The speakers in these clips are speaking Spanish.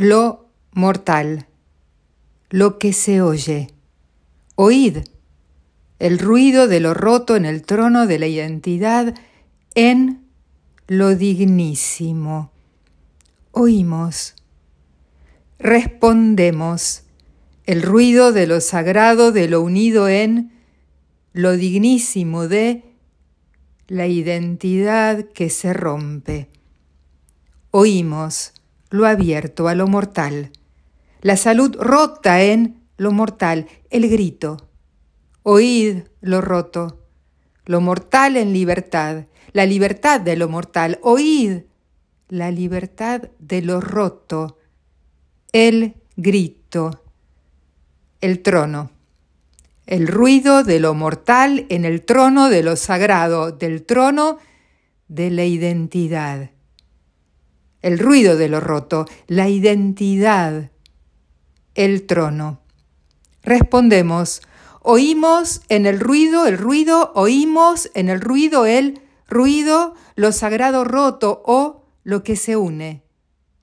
lo mortal, lo que se oye. Oíd el ruido de lo roto en el trono de la identidad en lo dignísimo. Oímos, respondemos el ruido de lo sagrado, de lo unido en lo dignísimo de la identidad que se rompe. Oímos lo abierto a lo mortal, la salud rota en lo mortal, el grito. Oíd lo roto, lo mortal en libertad, la libertad de lo mortal, oíd la libertad de lo roto, el grito, el trono, el ruido de lo mortal en el trono de lo sagrado, del trono de la identidad el ruido de lo roto, la identidad, el trono. Respondemos, oímos en el ruido el ruido, oímos en el ruido el ruido, lo sagrado roto o lo que se une,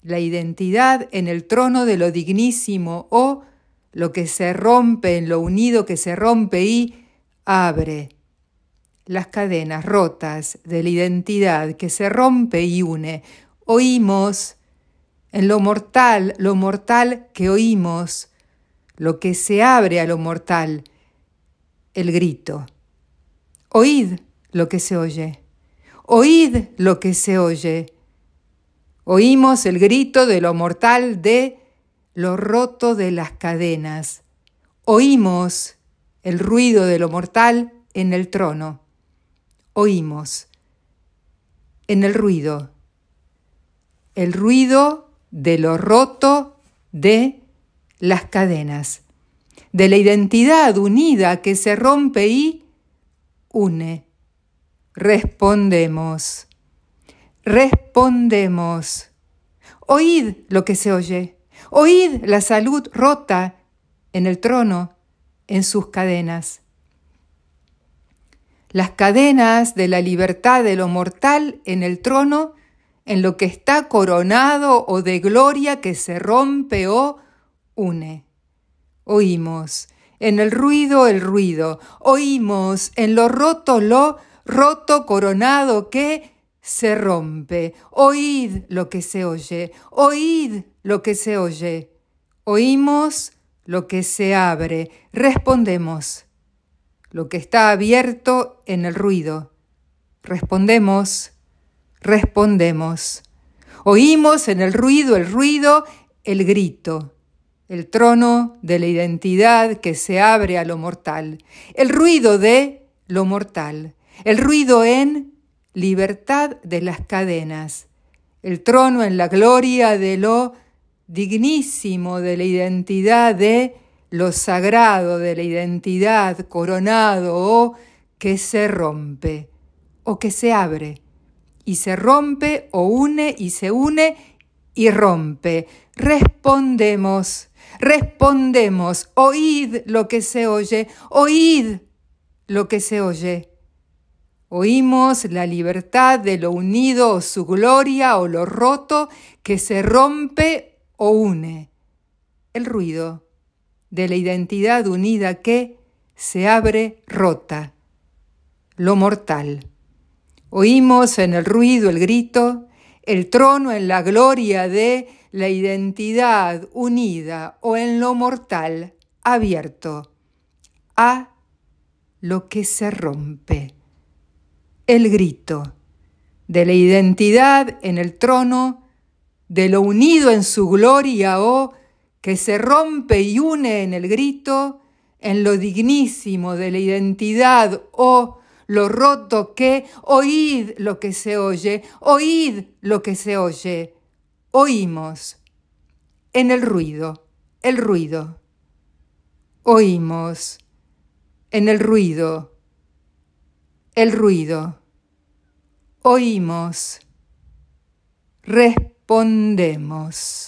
la identidad en el trono de lo dignísimo o lo que se rompe en lo unido que se rompe y abre las cadenas rotas de la identidad que se rompe y une oímos, en lo mortal, lo mortal que oímos, lo que se abre a lo mortal, el grito. Oíd lo que se oye, oíd lo que se oye. Oímos el grito de lo mortal de lo roto de las cadenas. Oímos el ruido de lo mortal en el trono. Oímos en el ruido el ruido de lo roto de las cadenas, de la identidad unida que se rompe y une. Respondemos, respondemos. Oíd lo que se oye, oíd la salud rota en el trono, en sus cadenas. Las cadenas de la libertad de lo mortal en el trono en lo que está coronado o de gloria que se rompe o une. Oímos en el ruido el ruido, oímos en lo roto lo roto coronado que se rompe, oíd lo que se oye, oíd lo que se oye, oímos lo que se abre, respondemos, lo que está abierto en el ruido, respondemos Respondemos. Oímos en el ruido el ruido, el grito, el trono de la identidad que se abre a lo mortal, el ruido de lo mortal, el ruido en libertad de las cadenas, el trono en la gloria de lo dignísimo de la identidad de lo sagrado de la identidad coronado o que se rompe o que se abre y se rompe o une y se une y rompe. Respondemos, respondemos, oíd lo que se oye, oíd lo que se oye. Oímos la libertad de lo unido o su gloria o lo roto que se rompe o une. El ruido de la identidad unida que se abre rota. Lo mortal. Oímos en el ruido el grito, el trono en la gloria de la identidad unida o en lo mortal abierto a lo que se rompe. El grito de la identidad en el trono, de lo unido en su gloria o que se rompe y une en el grito, en lo dignísimo de la identidad o lo roto que, oíd lo que se oye, oíd lo que se oye. Oímos. En el ruido, el ruido. Oímos. En el ruido, el ruido. Oímos. Respondemos.